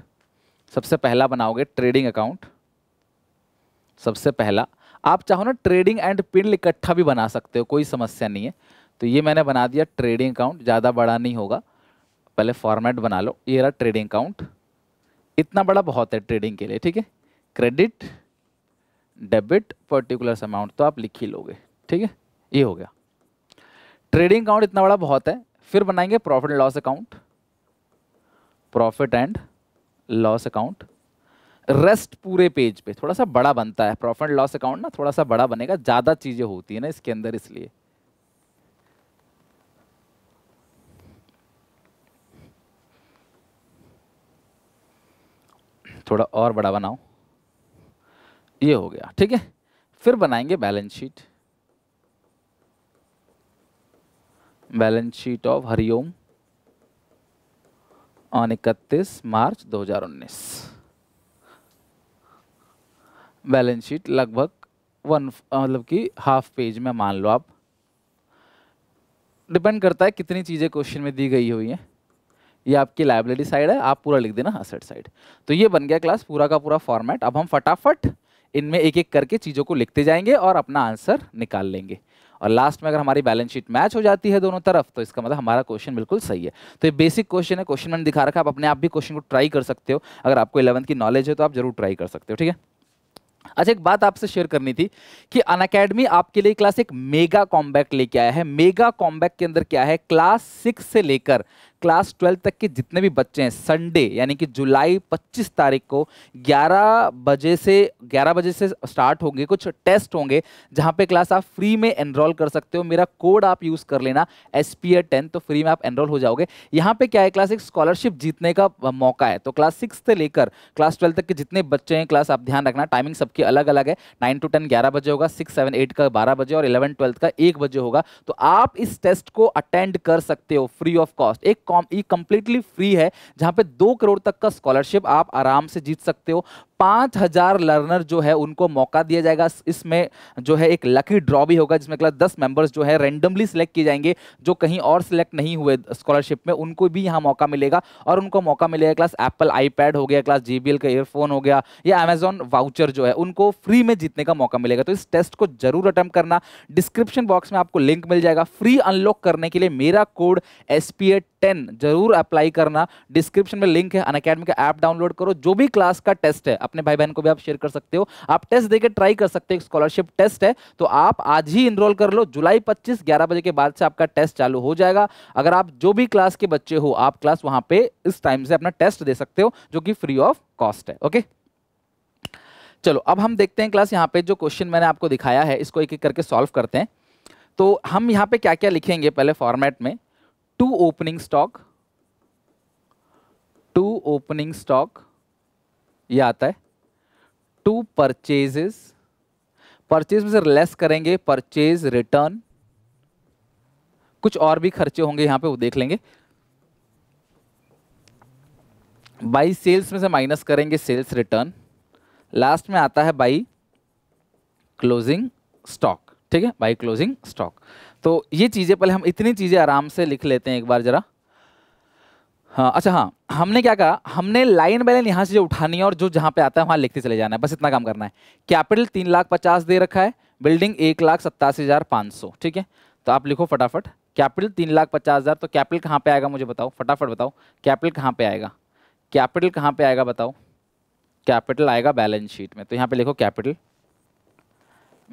सबसे पहला बनाओगे ट्रेडिंग अकाउंट सबसे पहला आप चाहो ना ट्रेडिंग एंड पिन इकट्ठा भी बना सकते हो कोई समस्या नहीं है तो ये मैंने बना दिया ट्रेडिंग अकाउंट ज़्यादा बड़ा नहीं होगा पहले फॉर्मेट बना लो ये रहा ट्रेडिंग अकाउंट इतना बड़ा बहुत है ट्रेडिंग के लिए ठीक है क्रेडिट डेबिट पर्टिकुलर अमाउंट तो आप लिख ही लोगे ठीक है ये हो गया ट्रेडिंग अकाउंट इतना बड़ा बहुत है फिर बनाएंगे profit loss account profit and loss account rest पूरे पेज पे थोड़ा सा बड़ा बनता है प्रॉफिट लॉस अकाउंट ना थोड़ा सा बड़ा बनेगा ज़्यादा चीज़ें होती है ना इसके अंदर इसलिए थोड़ा और बड़ा बनाओ ये हो गया ठीक है फिर बनाएंगे balance sheet balance sheet of Hariom on इकतीस मार्च 2019 बैलेंस शीट लगभग वन मतलब कि हाफ पेज में मान लो आप डिपेंड करता है कितनी चीज़ें क्वेश्चन में दी गई हुई हैं ये आपकी लाइब्रेरी साइड है आप पूरा लिख देना असेट साइड तो ये बन गया क्लास पूरा का पूरा फॉर्मेट अब हम फटाफट इनमें एक एक करके चीज़ों को लिखते जाएंगे और अपना आंसर निकाल लेंगे और लास्ट में अगर हमारी बैलेंस शीट मैच हो जाती है दोनों तरफ तो इसका मतलब हमारा क्वेश्चन बिल्कुल सही है तो ये बेसिक क्वेश्चन है क्वेश्चन मैंने दिखा रखा आप अपने आप भी क्वेश्चन को ट्राई कर सकते हो अगर आपको इलेवंथ की नॉलेज है तो आप जरूर ट्राई कर सकते हो ठीक है अच्छा एक बात आपसे शेयर करनी थी कि अन अकेडमी आपके लिए क्लास एक मेगा कॉम्बैक्ट लेके आया है मेगा कॉम्बैक्ट के अंदर क्या है क्लास सिक्स से लेकर क्लास ट्वेल्थ तक के जितने भी बच्चे हैं संडे यानी कि जुलाई 25 तारीख को 11 बजे से 11 बजे से स्टार्ट होंगे कुछ टेस्ट होंगे जहां पे क्लास आप फ्री में एनरोल कर सकते हो मेरा कोड आप यूज़ कर लेना एस पी तो फ्री में आप एनरोल हो जाओगे यहाँ पे क्या है क्लास एक स्कॉलरशिप जीतने का मौका है तो क्लास सिक्स से लेकर क्लास ट्वेल्थ तक के जितने बच्चे हैं क्लास आप ध्यान रखना टाइमिंग सबकी अलग अलग है नाइन टू टेन ग्यारह बजे होगा सिक्स सेवन एट का बारह बजे और इलेवन ट्वेल्थ का एक बजे होगा तो आप इस टेस्ट को अटेंड कर सकते हो फ्री ऑफ कॉस्ट एक ये कंप्लीटली फ्री है जहां पे दो करोड़ तक का स्कॉलरशिप आप आराम से जीत सकते हो पाँच हजार लर्नर जो है उनको मौका दिया जाएगा इसमें जो है एक लकी ड्रॉ भी होगा जिसमें दस मेंबर्स जो है रेंडमली सिलेक्ट किए जाएंगे जो कहीं और सिलेक्ट नहीं हुए स्कॉलरशिप में उनको भी यहाँ मौका मिलेगा और उनको मौका मिलेगा क्लास एप्पल आईपैड हो गया क्लास जी का एयरफोन हो गया या अमेजॉन वाउचर जो है उनको फ्री में जीतने का मौका मिलेगा तो इस टेस्ट को जरूर अटैम्प्ट करना डिस्क्रिप्शन बॉक्स में आपको लिंक मिल जाएगा फ्री अनलॉक करने के लिए मेरा कोड एस टेन जरूर अप्लाई करना डिस्क्रिप्शन में लिंक है अन का ऐप डाउनलोड करो जो भी क्लास का टेस्ट है अपने भाई बहन को भी आप शेयर कर सकते हो आप टेस्ट देकर ट्राई कर सकते हो स्कॉलरशिप टेस्ट है तो आप आज ही इनरोल कर लो जुलाई पच्चीस ग्यारह बजे के बाद से आपका टेस्ट चालू हो जाएगा अगर आप जो भी क्लास के बच्चे हो आप क्लास वहां पर इस टाइम से अपना टेस्ट दे सकते हो जो कि फ्री ऑफ कॉस्ट है ओके चलो अब हम देखते हैं क्लास यहाँ पे जो क्वेश्चन मैंने आपको दिखाया है इसको एक एक करके सॉल्व करते हैं तो हम यहाँ पे क्या क्या लिखेंगे पहले फॉर्मेट में to opening stock to opening stock ये आता है टू परचेजेस परचेज में से लेस करेंगे परचेज रिटर्न कुछ और भी खर्चे होंगे यहां पे वो देख लेंगे बाई सेल्स में से माइनस करेंगे सेल्स रिटर्न लास्ट में आता है बाई क्लोजिंग स्टॉक ठीक है बाई क्लोजिंग स्टॉक तो ये चीज़ें पहले हम इतनी चीज़ें आराम से लिख लेते हैं एक बार ज़रा हाँ अच्छा हाँ हमने क्या कहा हमने लाइन बाय लाइन यहाँ से जो उठानी है और जो जहाँ पे आता है वहाँ लिखते चले जाना है बस इतना काम करना है कैपिटल तीन लाख पचास दे रखा है बिल्डिंग एक लाख सत्तासी हज़ार पाँच सौ ठीक है तो आप लिखो फटाफट कैपिटल तीन लाख पचास हज़ार तो कैपिटल कहाँ पे आएगा मुझे बताओ फटाफट बताओ कैपिटल कहाँ पर आएगा कैपिटल कहाँ पर आएगा बताओ कैपिटल आएगा बैलेंस शीट में तो यहाँ पर लिखो कैपिटल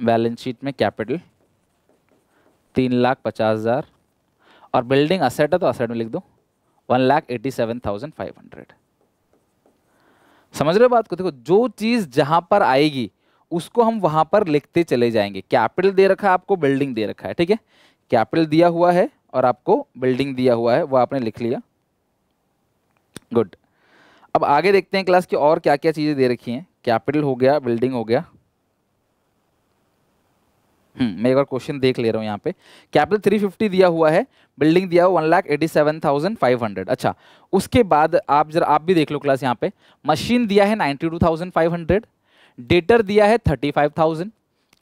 बैलेंस शीट में कैपिटल तीन लाख पचास हज़ार और बिल्डिंग असेट है तो असेट में लिख दो one lakh eighty seven thousand five hundred समझ रहे हो बात को देखो जो चीज़ जहां पर आएगी उसको हम वहां पर लिखते चले जाएंगे कैपिटल दे रखा है आपको बिल्डिंग दे रखा है ठीक है कैपिटल दिया हुआ है और आपको बिल्डिंग दिया हुआ है वो आपने लिख लिया गुड अब आगे देखते हैं क्लास की और क्या क्या चीज़ें दे रखी हैं कैपिटल हो गया बिल्डिंग हो गया हम्म, मैं एक बार क्वेश्चन देख ले रहा हूँ यहाँ पे कैपिटल थ्री फिफ्टी दिया हुआ है बिल्डिंग दिया हुआ one lakh eighty seven thousand five hundred अच्छा उसके बाद आप जरा आप भी देख लो क्लास यहाँ पे मशीन दिया है ninety two thousand five hundred debtor दिया है थर्टी फाइव थाउजेंड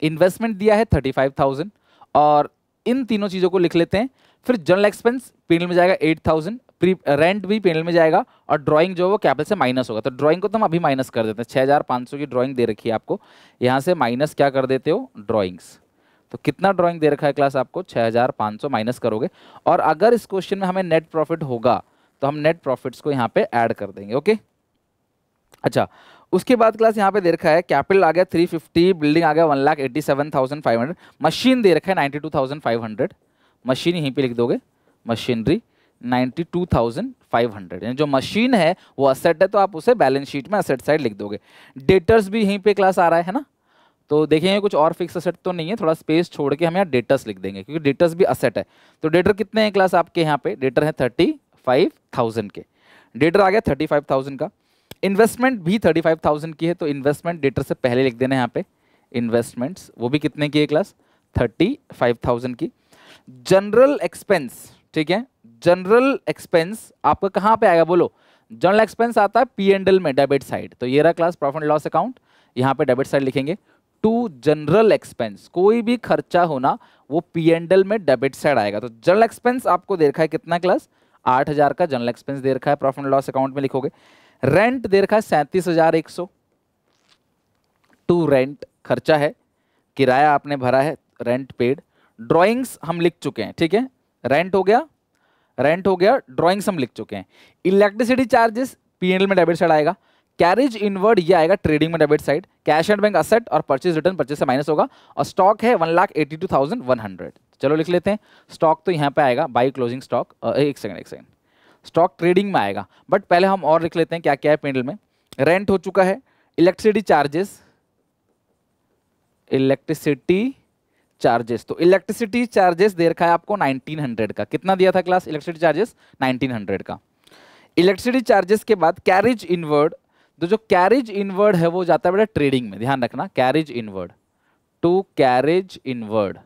इन्वेस्टमेंट दिया है थर्टी फाइव थाउजेंड और इन तीनों चीज़ों को लिख लेते हैं फिर जनरल एक्सपेंस पेनल में जाएगा एट थाउजेंड प्री रेंट भी पेनल में जाएगा और ड्राइंग जो है वो कैपिटल से माइनस होगा तो ड्राइंग को तो हम अभी माइनस कर देते हैं छः हज़ार पाँच सौ की ड्राइंग दे रखी है आपको यहाँ से माइनस क्या कर देते हो ड्राइंग्स तो कितना ड्राइंग दे रखा है क्लास आपको 6500 माइनस करोगे और अगर इस क्वेश्चन में हमें नेट प्रॉफिट होगा तो हम नेट प्रॉफिट्स को यहाँ पे ऐड कर देंगे ओके अच्छा उसके बाद क्लास यहाँ पे दे रखा है कैपिटल आ गया 350 बिल्डिंग आ गया one lakh eighty seven thousand five hundred machine दे रखा है ninety two thousand five hundred machine यहीं पर लिख दोगे machinery ninety two thousand five hundred जो मशीन है वो असेट है तो आप उसे बैलेंस शीट में असेट साइड लिख दोगे डेटर्स भी यहीं पर क्लास आ रहा है ना तो देखेंगे कुछ और फिक्स असेट तो नहीं है थोड़ा स्पेस छोड़ के हम यहाँ डेटस लिख देंगे क्योंकि डेटस भी असेट है तो डेटर कितने हैं क्लास आपके यहाँ पे डेटर है थर्टी फाइव थाउजेंड के डेटर आ गया थर्टी फाइव थाउजेंड का इन्वेस्टमेंट भी थर्टी फाइव थाउजेंड की है तो इन्वेस्टमेंट डेटर से पहले लिख देना है यहाँ पे इन्वेस्टमेंट्स वो भी कितने की है क्लास थर्टी फाइव थाउजेंड की जनरल एक्सपेंस ठीक है जनरल एक्सपेंस आपका कहाँ पे आएगा बोलो जनरल एक्सपेंस आता है पी एंड एल में डेबिट साइड तो ये रहा क्लास प्रॉफिट लॉस अकाउंट यहाँ पे डेबिट साइड लिखेंगे टू जनरल एक्सपेंस कोई भी खर्चा होना वो पी एंड एल में डेबिट साइड आएगा तो जनरल एक्सपेंस आपको दे रखा है कितना क्लास आठ हज़ार का जनरल एक्सपेंस दे रखा है प्रॉफिट लॉस अकाउंट में लिखोगे रेंट दे रखा है सैंतीस हज़ार एक सौ टू रेंट खर्चा है किराया आपने भरा है रेंट पेड ड्रॉइंग्स हम लिख चुके हैं ठीक है रेंट हो गया रेंट हो गया ड्रॉइंग्स हम लिख चुके हैं इलेक्ट्रिसिटी चार्जेस पी में डेबिट साइड आएगा कैरिज इनवर्ड ये आएगा ट्रेडिंग में debit side cash and bank asset और परचेज रिटर्न परचेज से माइनस होगा और स्टॉक है one lakh eighty two thousand one hundred चलो लिख लेते हैं स्टॉक तो यहाँ पे आएगा बाई क्लोजिंग स्टॉक एक सेकंड एक सेकंड स्टॉक ट्रेडिंग में आएगा बट पहले हम और लिख लेते हैं क्या क्या है पेंडल में रेंट हो चुका है इलेक्ट्रिसिटी चार्जेस इलेक्ट्रिसिटी चार्जेस तो इलेक्ट्रिसिटी चार्जेस दे रखा है आपको 1900 का कितना दिया था क्लास इलेक्ट्रिसिटी चार्जेस 1900 का इलेक्ट्रिसिटी चार्जेस के बाद कैरेज इनवर्ड तो जो कैरेज इनवर्ड है वो जाता है बेटा ट्रेडिंग में ध्यान रखना carriage inward to carriage inward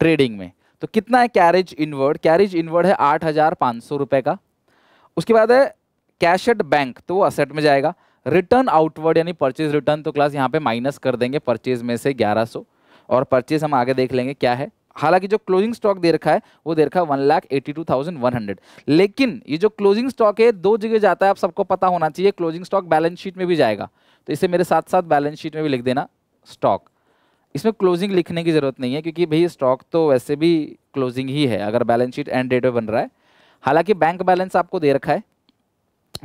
trading में तो कितना है कैरेज इनवर्ड कैरिज इनवर्ड है आठ हजार पाँच सौ रुपये का उसके बाद है कैश एट बैंक तो वो असेट में जाएगा रिटर्न आउटवर्ड यानी परचेज रिटर्न तो क्लास यहाँ पे माइनस कर देंगे परचेज में से ग्यारह सौ और परचेज हम आगे देख लेंगे क्या है हालांकि जो क्लोजिंग स्टॉक दे रखा है वो दे रखा है one lakh eighty two thousand one hundred लेकिन ये जो क्लोजिंग स्टॉक है दो जगह जाता है आप सबको पता होना चाहिए क्लोजिंग स्टॉक बैलेंस शीट में भी जाएगा तो इसे मेरे साथ साथ बैलेंस शीट में भी लिख देना स्टॉक इसमें क्लोजिंग लिखने की ज़रूरत नहीं है क्योंकि भाई स्टॉक तो वैसे भी क्लोजिंग ही है अगर बैलेंस शीट एंड डेट में बन रहा है हालांकि बैंक बैलेंस आपको दे रखा है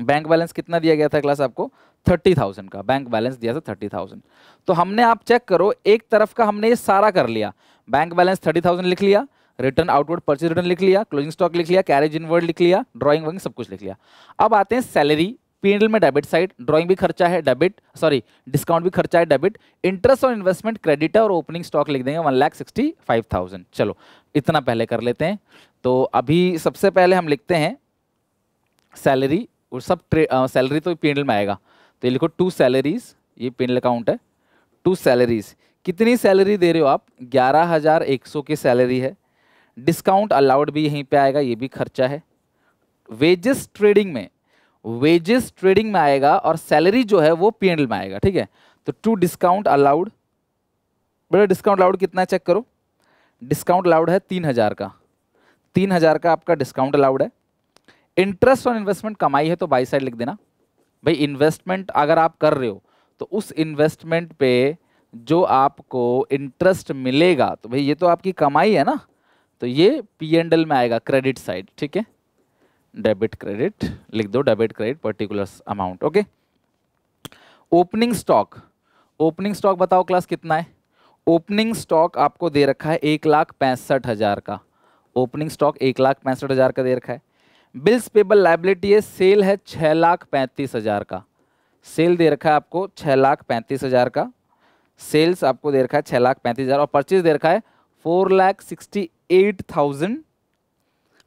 बैंक बैलेंस कितना दिया गया था क्लास आपको थर्टी थाउजेंड का बैंक बैलेंस दिया था थर्टी थाउजेंड तो हमने आप चेक करो एक तरफ का हमने ये सारा कर लिया बैंक बैलेंस थर्टी थाउजेंड लिख लिया रिटर्न आउटवर्ड परचेज रिटर्न लिख लिया क्लोजिंग स्टॉक लिख लिया कैरेज इनवर्ड लिख लिया ड्रॉइंग वॉइंग सब कुछ लिख लिया अब आते हैं सैलरी पीएनएल में डेबिट साइड ड्रॉइंग भी खर्चा है डेबिट सॉरी डिस्काउंट भी खर्चा है डेबिट इंटरेस्ट और इन्वेस्टमेंट क्रेडिट और ओपनिंग स्टॉक लिख देंगे one lakh sixty five thousand चलो इतना पहले कर लेते हैं तो अभी सबसे पहले हम लिखते हैं सैलरी और सब सैलरी तो पीएनएल में आएगा तो ये लिखो टू सैलरीज ये पीएनएल अकाउंट है टू सैलरीज कितनी सैलरी दे रहे हो आप ग्यारह हज़ार एक सौ की सैलरी है डिस्काउंट अलाउड भी यहीं पे आएगा ये भी खर्चा है वेजेस ट्रेडिंग में वेजेस ट्रेडिंग में आएगा और सैलरी जो है वो पी में आएगा ठीक है तो टू डिस्काउंट अलाउड बेटा डिस्काउंट अलाउड कितना चेक करो डिस्काउंट अलाउड है तीन हज़ार का तीन हज़ार का आपका डिस्काउंट अलाउड है इंटरेस्ट ऑन इन्वेस्टमेंट कमाई है तो बाई साइड लिख देना भाई इन्वेस्टमेंट अगर आप कर रहे हो तो उस इन्वेस्टमेंट पे जो आपको इंटरेस्ट मिलेगा तो भाई ये तो आपकी कमाई है ना तो ये पी एंड एल में आएगा क्रेडिट साइड ठीक है डेबिट क्रेडिट लिख दो debit credit particular amount okay opening stock opening stock बताओ क्लास कितना है ओपनिंग स्टॉक आपको दे रखा है एक लाख पैंसठ हज़ार का ओपनिंग स्टॉक एक लाख पैंसठ हज़ार का दे रखा है बिल्स पेबल लाइबिलिटी है सेल है छः लाख पैंतीस हज़ार का सेल दे रखा है आपको छः लाख पैंतीस हज़ार का सेल्स आपको दे रखा है छः लाख पैंतीस हज़ार और परचेज दे रखा है four lakh sixty eight thousand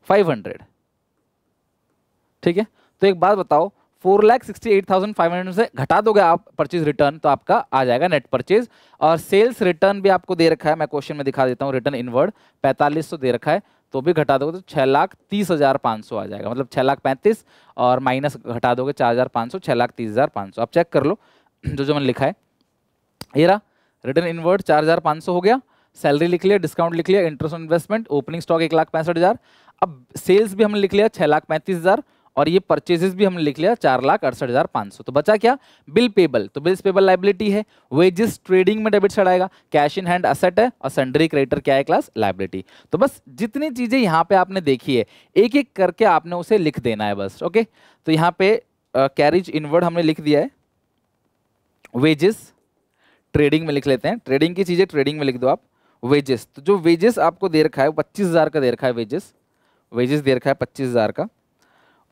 five hundred ठीक है तो एक बात बताओ four lakh sixty eight thousand five hundred से घटा दोगे आप परचेज रिटर्न तो आपका आ जाएगा नेट परचेज और सेल्स रिटर्न भी आपको दे रखा है मैं क्वेश्चन में दिखा देता हूँ रिटर्न इनवर्ड पैंतालीस सौ दे रखा है तो भी घटा दोगे तो छः लाख तीस हज़ार पाँच सौ आ जाएगा मतलब छः लाख पैंतीस और माइनस घटा दोगे चार हज़ार पाँच सौ छः लाख तीस हज़ार पाँच सौ आप चेक कर लो जो जो मैंने लिखा है ये रहा रिटर्न इनवर्ड चार हज़ार पाँच सौ हो गया सैलरी लिख लिया डिस्काउंट लिख लिया interest on investment opening stock एक लाख पैंसठ हज़ार अब सेल्स भी हमने लिख लिया छः लाख पैंतीस हज़ार और ये परचेजेस भी हमने लिख लिया चार लाख अड़सठ हज़ार पाँच सौ तो बचा क्या बिल पेबल तो बिल्स पेबल लाइबिलिटी है वेजेस ट्रेडिंग में डेबिट साइड आएगा कैश इन हैंड असेट है और सेंडरी क्रेडिटर क्या है क्लास लाइबिलिटी तो बस जितनी चीज़ें यहाँ पे आपने देखी है एक एक करके आपने उसे लिख देना है बस ओके तो यहाँ पे कैरिज इनवर्ड हमने लिख दिया है वेजेस ट्रेडिंग में लिख लेते हैं ट्रेडिंग की चीज़ें ट्रेडिंग में लिख दो आप वेजेस तो जो वेजेस आपको दे रखा है पच्चीस हज़ार का दे रखा है वेजेस वेजेस दे रखा है पच्चीस हज़ार का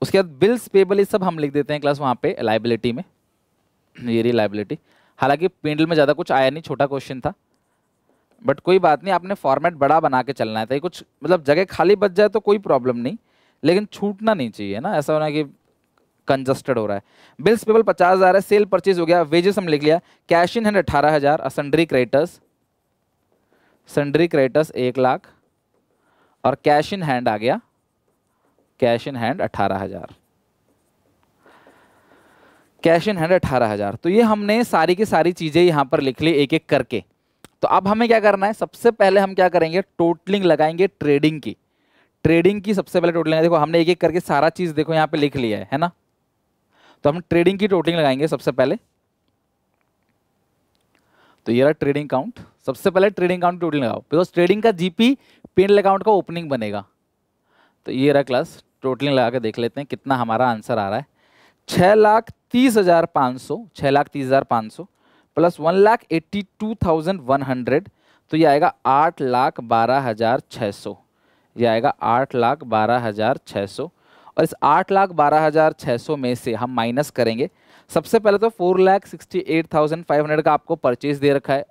उसके बाद बिल्स पेबल ये सब हम लिख देते हैं क्लास वहाँ पे लाइबिलिटी में ये रही लाइबिलिटी हालांकि पेंडल में ज़्यादा कुछ आया नहीं छोटा क्वेश्चन था बट कोई बात नहीं आपने फॉर्मेट बड़ा बना के चलना है था तो कुछ मतलब जगह खाली बच जाए तो कोई प्रॉब्लम नहीं लेकिन छूटना नहीं चाहिए ना ऐसा होना कि कंजस्टेड हो रहा है बिल्स पेबल पचास हज़ार है सेल परचेज हो गया वेजेस हम लिख लिया कैश इन हैंड अठारह हज़ार असंड्री क्रेटस सन्ड्री क्रेटस एक लाख और कैश इन हैंड आ गया कैश इन हैंड अठारह हज़ार कैश इन हैंड अठारह हज़ार तो ये हमने सारी की सारी चीज़ें यहां पर लिख ली एक एक करके तो अब हमें क्या करना है सबसे पहले हम क्या करेंगे टोटलिंग लगाएंगे ट्रेडिंग की ट्रेडिंग की सबसे पहले टोटलिंग देखो हमने एक एक करके सारा चीज़ देखो यहाँ पे लिख लिया है है ना तो हम ट्रेडिंग की टोटलिंग लगाएंगे सबसे पहले तो ये रहा ट्रेडिंग काउंट सबसे पहले ट्रेडिंग काउंट टोटल लगाओ बिकॉज ट्रेडिंग का जीपी पेंडल अकाउंट का ओपनिंग बनेगा तो ये रहा क्लास टोटलिंग लगा के देख लेते हैं कितना हमारा आंसर आ रहा है छः लाख तीस हज़ार पाँच सौ छः लाख तीस हज़ार पाँच सौ plus one lakh eighty two thousand one hundred तो ये आएगा आठ लाख बारह हज़ार छः सौ ये आएगा आठ लाख बारह हज़ार छः सौ और इस आठ लाख बारह हज़ार छः सौ में से हम माइनस करेंगे सबसे पहले तो four lakh sixty eight thousand five hundred का आपको परचेज़ दे रखा है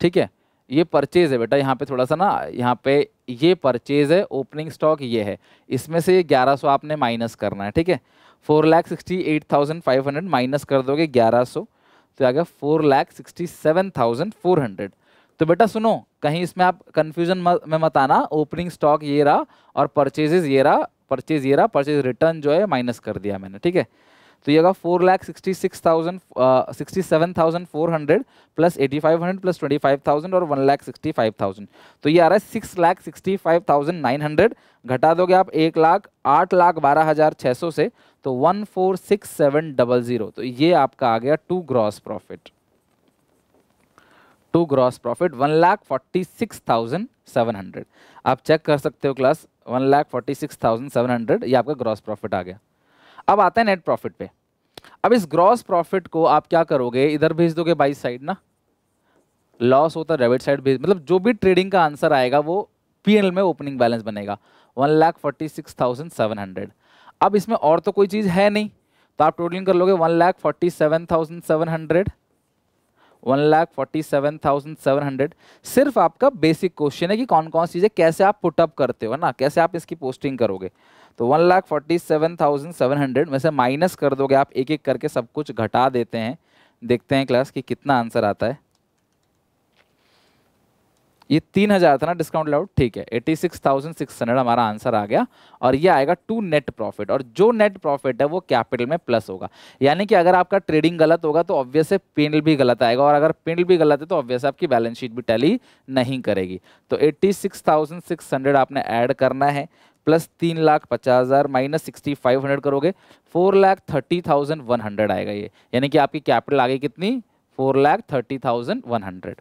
ठीक है ये परचेज़ है बेटा यहाँ पे थोड़ा सा ना यहाँ पे ये परचेज़ है ओपनिंग स्टॉक ये है इसमें से ग्यारह सौ आपने माइनस करना है ठीक है four lakh sixty eight thousand five hundred minus कर दोगे ग्यारह सौ तो आ गया four lakh sixty seven thousand four hundred तो बेटा सुनो कहीं इसमें आप कन्फ्यूजन में मत आना ओपनिंग स्टॉक ये रहा और परचेजेज ये रहा परचेज ये रहा परचेज रिटर्न जो है माइनस कर दिया मैंने ठीक है तो ये होगा four lakh sixty six thousand sixty seven thousand four hundred plus eighty five hundred plus twenty five thousand और one lakh sixty five thousand तो ये आ रहा है six lakh sixty five thousand nine hundred घटा दोगे आप एक लाख आठ लाख बारह हज़ार छः सौ से तो one four six seven double zero तो ये आपका आ गया to gross profit to gross profit one lakh forty six thousand seven hundred आप चेक कर सकते हो class one lakh forty six thousand seven hundred ये आपका ग्रॉस प्रॉफिट आ गया अब आता है नेट प्रॉफिट पे अब इस ग्रॉस प्रॉफिट को आप क्या करोगे इधर भेज दोगे बाई साइड ना लॉस होता है डेबिट साइड भेज मतलब जो भी ट्रेडिंग का आंसर आएगा वो पी में ओपनिंग बैलेंस बनेगा one lakh forty six thousand seven hundred अब इसमें और तो कोई चीज़ है नहीं तो आप टोटलिंग कर लोगे one lakh forty seven thousand seven hundred one lakh forty seven thousand seven hundred सिर्फ आपका बेसिक क्वेश्चन है कि कौन कौन सी चीज़ें कैसे आप पुटअप करते हो ना कैसे आप इसकी पोस्टिंग करोगे तो one lakh forty seven thousand seven hundred में से माइनस कर दोगे आप एक एक करके सब कुछ घटा देते हैं देखते हैं क्लास कि कितना आंसर आता है ये तीन हज़ार था ना डिस्काउंट लाउड ठीक है eighty six thousand six hundred हमारा आंसर आ गया और ये आएगा टू नेट प्रॉफिट और जो नेट प्रॉफिट है वो कैपिटल में प्लस होगा यानी कि अगर आपका ट्रेडिंग गलत होगा तो ऑब्वियस है पेनल भी गलत आएगा और अगर पेनल भी गलत है तो ऑब्वियस आपकी बैलेंस शीट भी टैली नहीं करेगी तो eighty six thousand six hundred आपने ऐड करना है प्लस तीन लाख पचास हज़ार माइनस सिक्सटी फाइव हंड्रेड करोगे four lakh thirty thousand one hundred आएगा ये यानी कि आपकी कैपिटल आ गई कितनी four lakh thirty thousand one hundred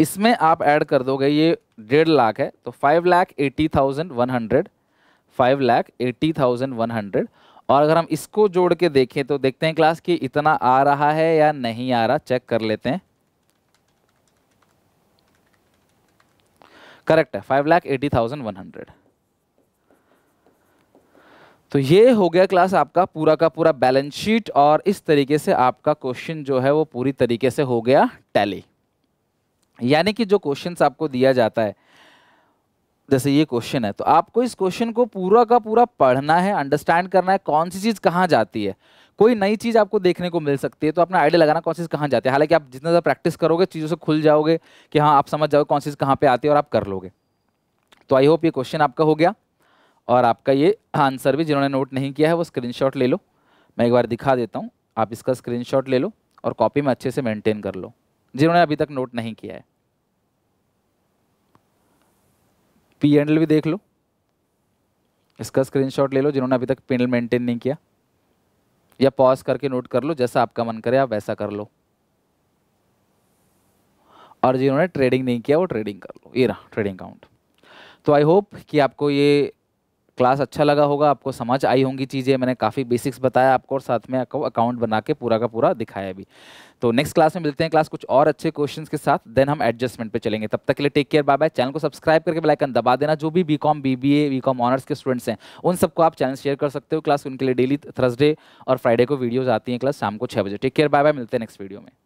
इसमें आप ऐड कर दोगे ये डेढ़ लाख है तो five lakh eighty thousand one hundred five lakh eighty thousand one hundred और अगर हम इसको जोड़ के देखें तो देखते हैं क्लास कि इतना आ रहा है या नहीं आ रहा चेक कर लेते हैं करेक्ट है five lakh eighty thousand one hundred तो ये हो गया क्लास आपका पूरा का पूरा बैलेंस शीट और इस तरीके से आपका क्वेश्चन जो है वो पूरी तरीके से हो गया टैली यानी कि जो क्वेश्चन आपको दिया जाता है जैसे ये क्वेश्चन है तो आपको इस क्वेश्चन को पूरा का पूरा पढ़ना है अंडरस्टैंड करना है कौन सी चीज़ कहाँ जाती है कोई नई चीज़ आपको देखने को मिल सकती है तो अपना आइडिया लगाना कौन सी कहाँ जाती है हालांकि आप जितना ज़्यादा प्रैक्टिस करोगे चीज़ों से खुल जाओगे कि हाँ आप समझ जाओगे कौन सी कहाँ पर आती है और आप कर लोगे तो आई होप ये क्वेश्चन आपका हो गया और आपका ये आंसर भी जिन्होंने नोट नहीं किया है वो स्क्रीन ले लो मैं एक बार दिखा देता हूँ आप इसका स्क्रीन ले लो और कॉपी में अच्छे से मेनटेन कर लो जिन्होंने अभी तक नोट नहीं किया है पी एल भी देख लो इसका स्क्रीनशॉट ले लो जिन्होंने अभी तक पेनल मेंटेन नहीं किया या पॉज करके नोट कर लो जैसा आपका मन करे आप वैसा कर लो और जिन्होंने ट्रेडिंग नहीं किया वो ट्रेडिंग कर लो ये रहा ट्रेडिंग अकाउंट तो आई होप कि आपको ये क्लास अच्छा लगा होगा आपको समझ आई होंगी चीज़ें मैंने काफ़ी बेसिक्स बताया आपको और साथ में आपको अकाउंट बना के पूरा का पूरा दिखाया भी तो नेक्स्ट क्लास में मिलते हैं क्लास कुछ और अच्छे क्वेश्चन के साथ देन हम एडजस्टमेंट पर चलेंगे तब तक के लिए take care bye bye channel को सब्सक्राइब करके बेलाइकन दबा देना जो भी B com B B A B com honours के स्टूडेंट्स हैं उन सबको आप चैनल शेयर कर सकते हो क्लास उनके लिए डेली थर्सडे और फ्राइडे को वीडियोज़ आती हैं क्लास शाम को छः बजे टेक केयर बाय बाय मिलते हैं नेक्स्ट वीडियो में